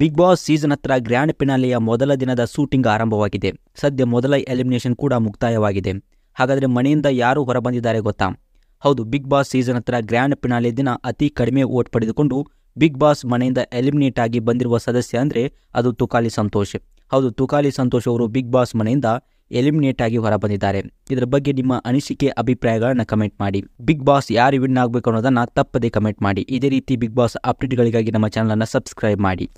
big Boss season ಹತ್ರ grand ಪಿನಾಲೆಯ ಮೊದಲ ದಿನದ ಶೂಟಿಂಗ್ ಆರಂಭವಾಗಿದೆ ಸದ್ಯ ಮೊದಲ ಎಲಿಮಿನೇಷನ್ ಕೂಡ ಮುಕ್ತಾಯವಾಗಿದೆ ಹಾಗಾದರೆ ಮನೆಯಿಂದ ಯಾರು ಹೊರಬಂದಿದ್ದಾರೆ ಗೊತ್ತಾ ಹೌದು ಬಿಗ್ ಬಾಸ್ ಸೀಸನ್ ಹತ್ರ ಗ್ರ್ಯಾಂಡ್ ಪಿನಾಲೆ ದಿನ ಅತಿ ಕಡಿಮೆ ಓಟ್ ಪಡೆದುಕೊಂಡು ಬಿಗ್ ಬಾಸ್ ಮನೆಯಿಂದ ಎಲಿಮಿನೇಟ್ ಆಗಿ ಬಂದಿರುವ ಸದಸ್ಯ ಅಂದರೆ ಅದು ತುಕಾಲಿ ಸಂತೋಷ್ ಹೌದು ತುಕಾಲಿ ಸಂತೋಷ್ ಅವರು ಬಿಗ್ ಬಾಸ್ ಮನೆಯಿಂದ ಎಲಿಮಿನೇಟ್ ಆಗಿ ಹೊರಬಂದಿದ್ದಾರೆ ಇದರ ಬಗ್ಗೆ ನಿಮ್ಮ ಅನಿಸಿಕೆ ಅಭಿಪ್ರಾಯಗಳನ್ನು ಕಮೆಂಟ್ ಮಾಡಿ ಬಿಗ್ ಬಾಸ್ ಯಾರು ವಿನ್ ಆಗಬೇಕು ಅನ್ನೋದನ್ನು ತಪ್ಪದೇ ಕಮೆಂಟ್ ಮಾಡಿ ಇದೇ ರೀತಿ ಬಿಗ್ ಬಾಸ್ ಅಪ್ಡೇಟ್ಗಳಿಗಾಗಿ ನಮ್ಮ ಚಾನಲನ್ನು ಸಬ್ಸ್ಕ್ರೈಬ್ ಮಾಡಿ